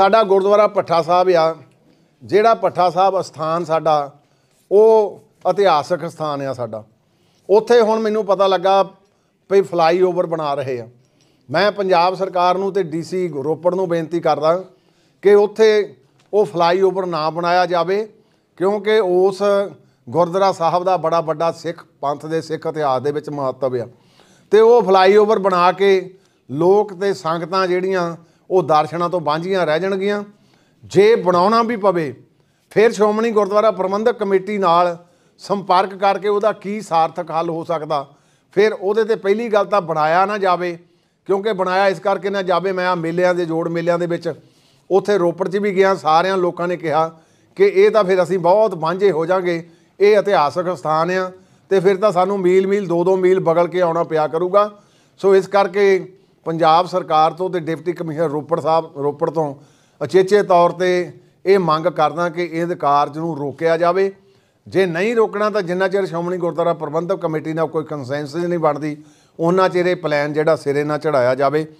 ਸਾਡਾ ਗੁਰਦੁਆਰਾ ਪੱਠਾ ਸਾਹਿਬ ਆ ਜਿਹੜਾ ਪੱਠਾ ਸਾਹਿਬ ਸਥਾਨ ਸਾਡਾ ਉਹ ਇਤਿਹਾਸਕ ਸਥਾਨ ਆ ਸਾਡਾ ਉੱਥੇ ਹੁਣ ਮੈਨੂੰ ਪਤਾ ਲੱਗਾ ਵੀ ਫਲਾਈਓਵਰ ਬਣਾ ਰਹੇ ਆ ਮੈਂ ਪੰਜਾਬ ਸਰਕਾਰ ਨੂੰ ਤੇ ਡੀਸੀ ਰੋਪੜ ਨੂੰ ਬੇਨਤੀ ਕਰਦਾ ਕਿ ਉੱਥੇ ਉਹ ਫਲਾਈਓਵਰ ਨਾ ਬਣਾਇਆ ਜਾਵੇ ਕਿਉਂਕਿ ਉਸ ਗੁਰਦੁਆਰਾ ਸਾਹਿਬ ਦਾ ਬੜਾ ਵੱਡਾ ਸਿੱਖ ਪੰਥ ਦੇ ਸਿੱਖ ਇਤਿਹਾਸ ਦੇ ਵਿੱਚ ਮਹੱਤਵ ਆ ਤੇ ਉਹ ਫਲਾਈਓਵਰ ਬਣਾ ਕੇ ਲੋਕ ਤੇ ਸੰਗਤਾਂ ਜਿਹੜੀਆਂ ਉਹ ਦਰਸ਼ਨਾਂ ਤੋਂ ਬਾਂਝੀਆਂ ਰਹਿ ਜਾਣਗੀਆਂ ਜੇ ਬਣਾਉਣਾ ਵੀ ਪਵੇ ਫਿਰ ਸ਼੍ਰੋਮਣੀ ਗੁਰਦੁਆਰਾ ਪ੍ਰਬੰਧਕ ਕਮੇਟੀ ਨਾਲ ਸੰਪਰਕ ਕਰਕੇ ਉਹਦਾ ਕੀ ਸਾਰਥਕ ਹੱਲ ਹੋ ਸਕਦਾ ਫਿਰ ਉਹਦੇ ਤੇ ਪਹਿਲੀ ਗੱਲ ਤਾਂ ਬਣਾਇਆ ਨਾ ਜਾਵੇ ਕਿਉਂਕਿ ਬਣਾਇਆ ਇਸ ਕਰਕੇ ਨਾ ਜਾਵੇ ਮੈਂ ਆ ਮੇਲਿਆਂ ਦੇ ਜੋੜ ਮੇਲਿਆਂ ਦੇ ਵਿੱਚ ਉੱਥੇ ਰੋਪੜ 'ਚ ਵੀ ਗਿਆ ਸਾਰਿਆਂ ਲੋਕਾਂ ਨੇ ਕਿਹਾ ਕਿ ਇਹ ਤਾਂ ਫਿਰ ਅਸੀਂ ਬਹੁਤ ਵਾਂਝੇ ਹੋ ਜਾਾਂਗੇ ਇਹ ਇਤਿਹਾਸਕ ਸਥਾਨ ਆ ਤੇ ਫਿਰ ਤਾਂ ਸਾਨੂੰ ਮੀਲ ਮੀਲ ਦੋ ਦੋ ਮੀਲ ਬਗਲ ਕੇ ਆਉਣਾ ਪਿਆ ਕਰੂਗਾ ਸੋ ਇਸ ਕਰਕੇ ਪੰਜਾਬ ਸਰਕਾਰ ਤੋਂ ਤੇ ਡਿਪਟੀ ਕਮਿਸ਼ਨਰ ਰੋਪੜ ਸਾਹਿਬ ਰੋਪੜ ਤੋਂ ਅਚੇਚੇ ਤੌਰ ਤੇ ਇਹ ਮੰਗ ਕਰਦਾ ਕਿ ਇਹ ਕਾਰਜ ਨੂੰ ਰੋਕਿਆ ਜਾਵੇ ਜੇ ਨਹੀਂ ਰੋਕਣਾ ਤਾਂ ਜਿੰਨਾ ਚਿਰ ਸ਼ੋਮਣੀ ਗੁਰਦੁਆਰਾ ਪ੍ਰਬੰਧਕ ਕਮੇਟੀ ਨਾਲ ਕੋਈ ਕੰਸੈਂਸਸ ਨਹੀਂ ਬਣਦੀ ਉਹਨਾਂ ਚਿਰ ਇਹ ਪਲਾਨ ਜਿਹੜਾ ਸਿਰੇ ਨਾ ਚੜਾਇਆ ਜਾਵੇ